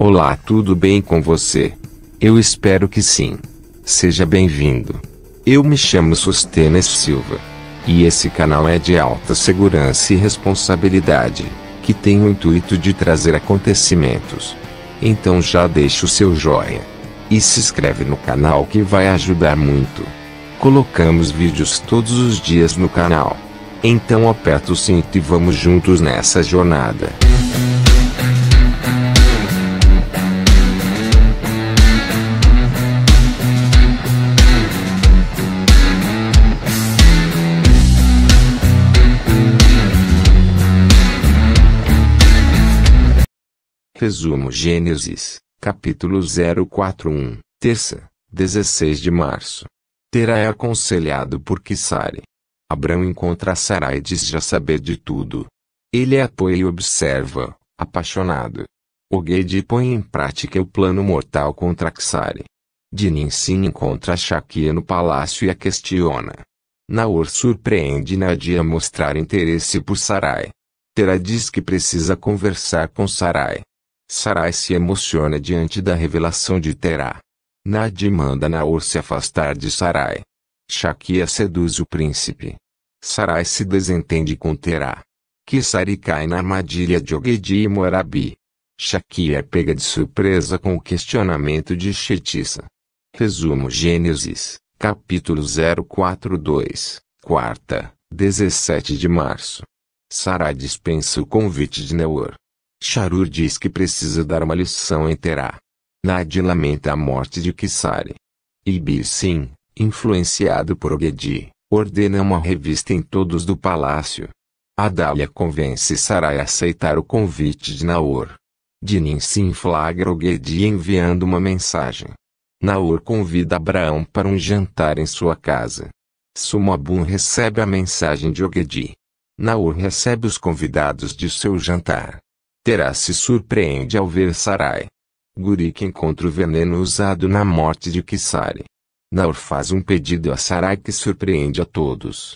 Olá, tudo bem com você? Eu espero que sim. Seja bem-vindo. Eu me chamo Sostenes Silva. E esse canal é de alta segurança e responsabilidade, que tem o intuito de trazer acontecimentos. Então já deixa o seu joinha. E se inscreve no canal que vai ajudar muito. Colocamos vídeos todos os dias no canal. Então aperta o cinto e vamos juntos nessa jornada. Resumo Gênesis, capítulo 041, terça, 16 de março. Terá é aconselhado por Kissare. Abrão encontra Sarai e diz já saber de tudo. Ele apoia e observa, apaixonado. Gedi põe em prática o plano mortal contra Kissare. sim encontra Shakia no palácio e a questiona. Naor surpreende Nadia a mostrar interesse por Sarai. Terá diz que precisa conversar com Sarai. Sarai se emociona diante da revelação de Terá. Nadi manda Naor se afastar de Sarai. Shakia seduz o príncipe. Sarai se desentende com Terá. Kisari cai na armadilha de Ogedi e Morabi. Shakia é pega de surpresa com o questionamento de Chetissa. Resumo Gênesis, capítulo 042, quarta, 17 de março. Sarai dispensa o convite de Neor. Charur diz que precisa dar uma lição em Terá. Nadi lamenta a morte de Kisari. Ibi Sim, influenciado por Ogedi, ordena uma revista em todos do palácio. Adalia convence Sarai a aceitar o convite de Naor. Dinin se inflagra Ogedi enviando uma mensagem. Naor convida Abraão para um jantar em sua casa. Sumabun recebe a mensagem de Ogedi. Naor recebe os convidados de seu jantar. Terá se surpreende ao ver Sarai. Guri que encontra o veneno usado na morte de Kisari. Naor faz um pedido a Sarai que surpreende a todos.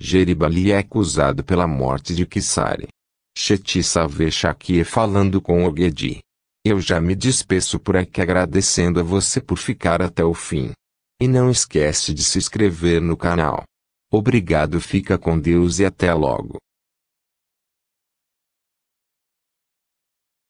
Jeribali é acusado pela morte de Kisari. Chetissa vê Shaki falando com Ogedi. Eu já me despeço por aqui agradecendo a você por ficar até o fim. E não esquece de se inscrever no canal. Obrigado, fica com Deus e até logo.